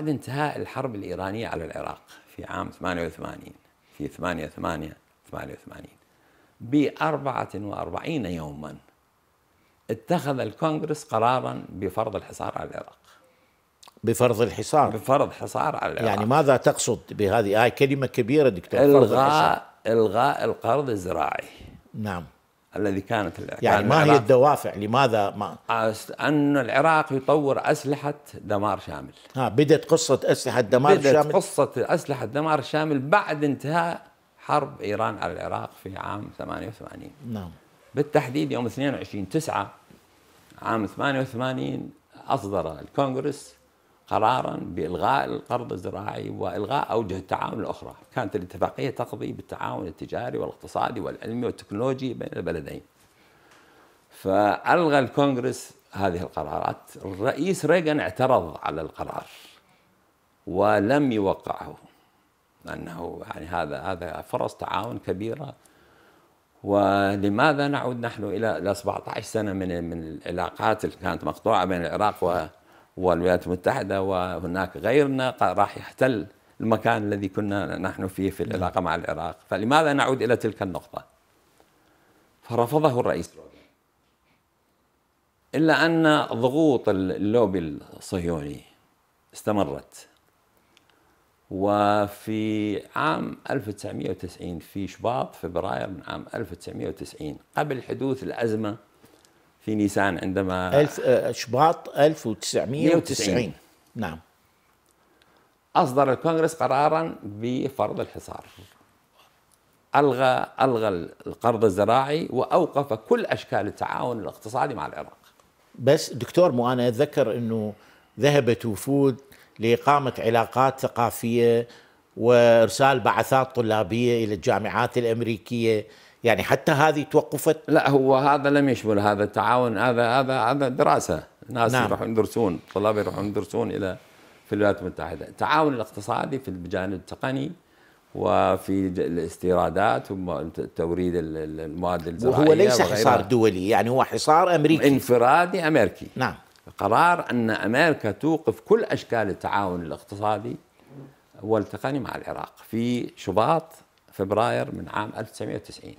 بعد انتهاء الحرب الإيرانية على العراق في عام 88 في 8 8 88 ب 44 يوما اتخذ الكونغرس قرارا بفرض الحصار على العراق بفرض الحصار بفرض حصار على العراق يعني ماذا تقصد بهذه هاي آه، كلمة كبيرة دكتور الغاء الغاء القرض الزراعي نعم الذي كانت يعني يعني ما هي الدوافع لماذا ما أن العراق يطور أسلحة دمار شامل ها بدت قصة أسلحة دمار بدت شامل بدت قصة أسلحة دمار شامل بعد انتهاء حرب إيران على العراق في عام 88 نعم بالتحديد يوم 22 9 عام 88 أصدر الكونغرس قرارا بالغاء القرض الزراعي والغاء اوجه التعاون الاخرى، كانت الاتفاقيه تقضي بالتعاون التجاري والاقتصادي والعلمي والتكنولوجي بين البلدين. فالغى الكونغرس هذه القرارات، الرئيس ريغان اعترض على القرار ولم يوقعه انه يعني هذا هذا فرص تعاون كبيره ولماذا نعود نحن الى 17 سنه من من العلاقات اللي كانت مقطوعه بين العراق و والولايات المتحدة وهناك غيرنا راح يحتل المكان الذي كنا نحن فيه في العلاقة مع العراق فلماذا نعود إلى تلك النقطة فرفضه الرئيس إلا أن ضغوط اللوبي الصهيوني استمرت وفي عام 1990 في شباط فبراير من عام 1990 قبل حدوث الأزمة في نيسان عندما ألف آه، شباط 1990 نعم أصدر الكونغرس قرارا بفرض الحصار ألغى ألغى القرض الزراعي وأوقف كل أشكال التعاون الاقتصادي مع العراق بس دكتور مو أنا أتذكر أنه ذهبت وفود لإقامة علاقات ثقافية وإرسال بعثات طلابية إلى الجامعات الأمريكية يعني حتى هذه توقفت لا هو هذا لم يشمل هذا التعاون هذا هذا هذا دراسه ناس نعم. يروحون يدرسون طلاب يروحون يدرسون الى في الولايات المتحده التعاون الاقتصادي في الجانب التقني وفي الاستيرادات وتوريد المواد الزراعيه وهو ليس وغيرها. حصار دولي يعني هو حصار امريكي انفرادي امريكي نعم قرار ان امريكا توقف كل اشكال التعاون الاقتصادي والتقني مع العراق في شباط فبراير من عام 1990